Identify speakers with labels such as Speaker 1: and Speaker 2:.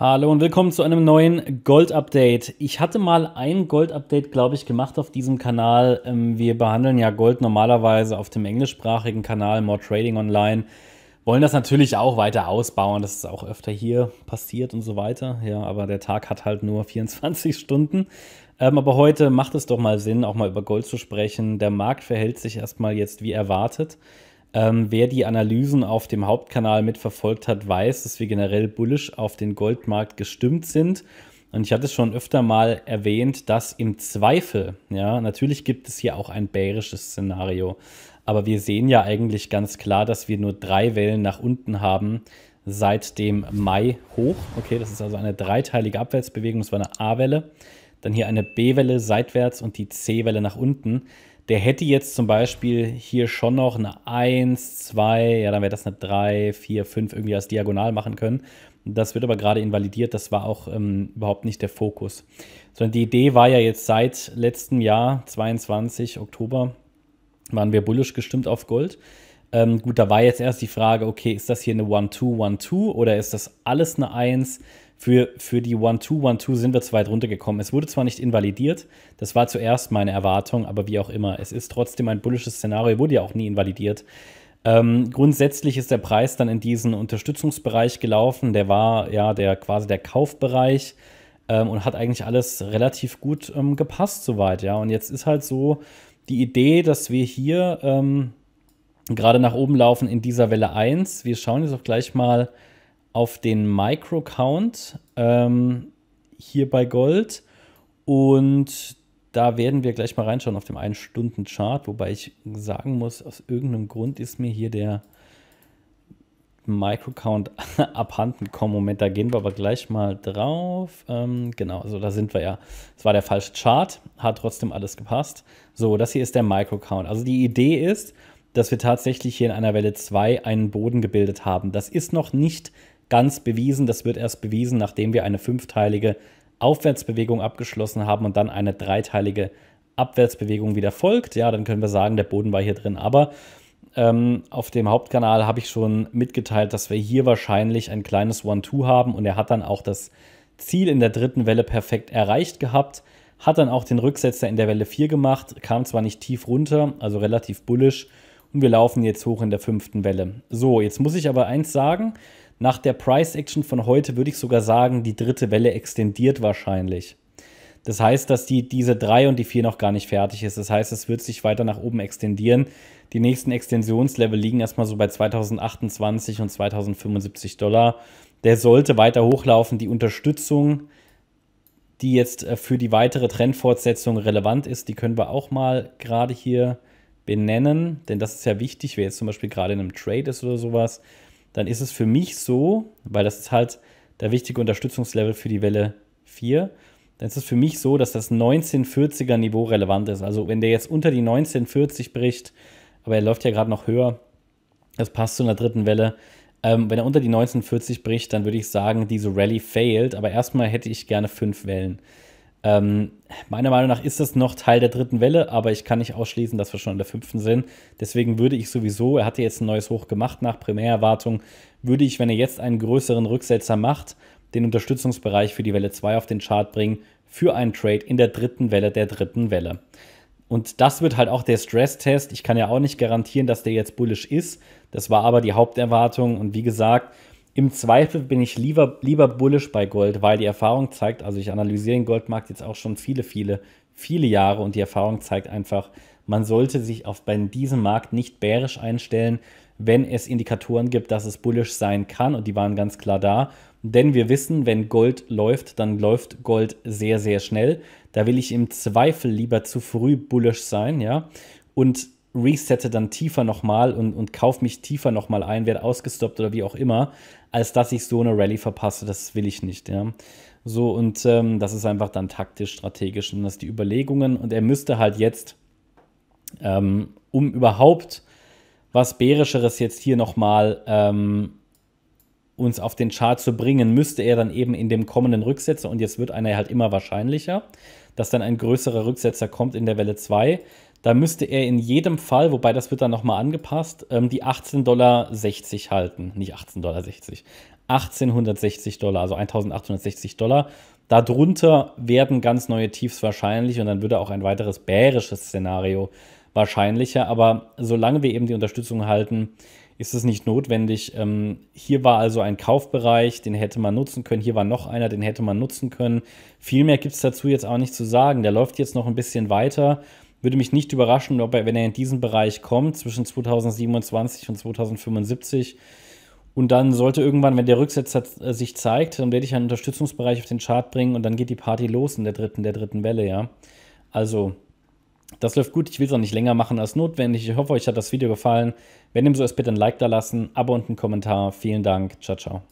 Speaker 1: Hallo und willkommen zu einem neuen Gold-Update. Ich hatte mal ein Gold-Update, glaube ich, gemacht auf diesem Kanal. Ähm, wir behandeln ja Gold normalerweise auf dem englischsprachigen Kanal More Trading Online. Wollen das natürlich auch weiter ausbauen. Das ist auch öfter hier passiert und so weiter. Ja, aber der Tag hat halt nur 24 Stunden. Ähm, aber heute macht es doch mal Sinn, auch mal über Gold zu sprechen. Der Markt verhält sich erstmal jetzt wie erwartet. Ähm, wer die Analysen auf dem Hauptkanal mitverfolgt hat, weiß, dass wir generell bullisch auf den Goldmarkt gestimmt sind. Und ich hatte es schon öfter mal erwähnt, dass im Zweifel, ja, natürlich gibt es hier auch ein bärisches Szenario. Aber wir sehen ja eigentlich ganz klar, dass wir nur drei Wellen nach unten haben seit dem Mai hoch. Okay, das ist also eine dreiteilige Abwärtsbewegung. Das war eine A-Welle, dann hier eine B-Welle seitwärts und die C-Welle nach unten. Der hätte jetzt zum Beispiel hier schon noch eine 1, 2, ja, dann wäre das eine 3, 4, 5 irgendwie als Diagonal machen können. Das wird aber gerade invalidiert. Das war auch ähm, überhaupt nicht der Fokus. Sondern die Idee war ja jetzt seit letztem Jahr, 22 Oktober, waren wir bullisch gestimmt auf Gold. Ähm, gut, da war jetzt erst die Frage, okay, ist das hier eine 1 2 1 2 oder ist das alles eine 1? Für, für die 1 2 1 2 sind wir zu weit runtergekommen. Es wurde zwar nicht invalidiert, das war zuerst meine Erwartung, aber wie auch immer, es ist trotzdem ein bullisches Szenario, wurde ja auch nie invalidiert. Ähm, grundsätzlich ist der Preis dann in diesen Unterstützungsbereich gelaufen. Der war ja der quasi der Kaufbereich ähm, und hat eigentlich alles relativ gut ähm, gepasst soweit. Ja, und jetzt ist halt so die Idee, dass wir hier ähm, gerade nach oben laufen in dieser Welle 1. Wir schauen jetzt auch gleich mal auf den Micro-Count ähm, hier bei Gold. Und da werden wir gleich mal reinschauen auf dem 1-Stunden-Chart, wobei ich sagen muss, aus irgendeinem Grund ist mir hier der Micro-Count abhanden gekommen. Moment, da gehen wir aber gleich mal drauf. Ähm, genau, also da sind wir ja. Es war der falsche Chart, hat trotzdem alles gepasst. So, das hier ist der Micro-Count. Also die Idee ist, dass wir tatsächlich hier in einer Welle 2 einen Boden gebildet haben. Das ist noch nicht ganz bewiesen. Das wird erst bewiesen, nachdem wir eine fünfteilige Aufwärtsbewegung abgeschlossen haben und dann eine dreiteilige Abwärtsbewegung wieder folgt. Ja, dann können wir sagen, der Boden war hier drin. Aber ähm, auf dem Hauptkanal habe ich schon mitgeteilt, dass wir hier wahrscheinlich ein kleines One-Two haben und er hat dann auch das Ziel in der dritten Welle perfekt erreicht gehabt. Hat dann auch den Rücksetzer in der Welle 4 gemacht, kam zwar nicht tief runter, also relativ bullisch, und wir laufen jetzt hoch in der fünften Welle. So, jetzt muss ich aber eins sagen, nach der Price Action von heute würde ich sogar sagen, die dritte Welle extendiert wahrscheinlich. Das heißt, dass die, diese 3 und die 4 noch gar nicht fertig ist. Das heißt, es wird sich weiter nach oben extendieren. Die nächsten Extensionslevel liegen erstmal so bei 2028 und 2075 Dollar. Der sollte weiter hochlaufen. Die Unterstützung, die jetzt äh, für die weitere Trendfortsetzung relevant ist, die können wir auch mal gerade hier benennen, denn das ist ja wichtig, wer jetzt zum Beispiel gerade in einem Trade ist oder sowas, dann ist es für mich so, weil das ist halt der wichtige Unterstützungslevel für die Welle 4, dann ist es für mich so, dass das 1940er Niveau relevant ist. Also wenn der jetzt unter die 1940 bricht, aber er läuft ja gerade noch höher, das passt zu einer dritten Welle. Ähm, wenn er unter die 1940 bricht, dann würde ich sagen, diese Rallye failed, aber erstmal hätte ich gerne fünf Wellen. Ähm, meiner Meinung nach ist das noch Teil der dritten Welle, aber ich kann nicht ausschließen, dass wir schon in der fünften sind. Deswegen würde ich sowieso, er hatte jetzt ein neues Hoch gemacht nach Primärerwartung, würde ich, wenn er jetzt einen größeren Rücksetzer macht, den Unterstützungsbereich für die Welle 2 auf den Chart bringen für einen Trade in der dritten Welle der dritten Welle. Und das wird halt auch der Stresstest. Ich kann ja auch nicht garantieren, dass der jetzt bullish ist. Das war aber die Haupterwartung. Und wie gesagt, im Zweifel bin ich lieber, lieber bullish bei Gold, weil die Erfahrung zeigt, also ich analysiere den Goldmarkt jetzt auch schon viele, viele, viele Jahre und die Erfahrung zeigt einfach, man sollte sich auf, bei diesem Markt nicht bärisch einstellen, wenn es Indikatoren gibt, dass es bullish sein kann und die waren ganz klar da. Denn wir wissen, wenn Gold läuft, dann läuft Gold sehr, sehr schnell. Da will ich im Zweifel lieber zu früh bullish sein, ja. Und resette dann tiefer nochmal und, und kaufe mich tiefer nochmal ein, werde ausgestoppt oder wie auch immer, als dass ich so eine Rallye verpasse. Das will ich nicht, ja. So, und ähm, das ist einfach dann taktisch, strategisch und das sind die Überlegungen. Und er müsste halt jetzt, ähm, um überhaupt was Bärischeres jetzt hier nochmal ähm, uns auf den Chart zu bringen, müsste er dann eben in dem kommenden Rücksetzer, und jetzt wird einer halt immer wahrscheinlicher, dass dann ein größerer Rücksetzer kommt in der Welle 2, da müsste er in jedem Fall, wobei das wird dann nochmal angepasst, ähm, die 18,60 Dollar halten. Nicht 18,60 Dollar, 1860 Dollar, also 1860 Dollar. Darunter werden ganz neue Tiefs wahrscheinlich und dann würde auch ein weiteres bärisches Szenario wahrscheinlicher. Aber solange wir eben die Unterstützung halten, ist es nicht notwendig. Ähm, hier war also ein Kaufbereich, den hätte man nutzen können. Hier war noch einer, den hätte man nutzen können. Viel mehr gibt es dazu jetzt auch nicht zu sagen. Der läuft jetzt noch ein bisschen weiter. Würde mich nicht überraschen, ob er, wenn er in diesen Bereich kommt, zwischen 2027 und 2075. Und dann sollte irgendwann, wenn der Rücksetzer äh, sich zeigt, dann werde ich einen Unterstützungsbereich auf den Chart bringen und dann geht die Party los in der dritten, der dritten Welle, ja. Also das läuft gut, ich will es auch nicht länger machen als notwendig. Ich hoffe, euch hat das Video gefallen. Wenn dem so ist, bitte ein Like da lassen, Abo und einen Kommentar. Vielen Dank. Ciao, ciao.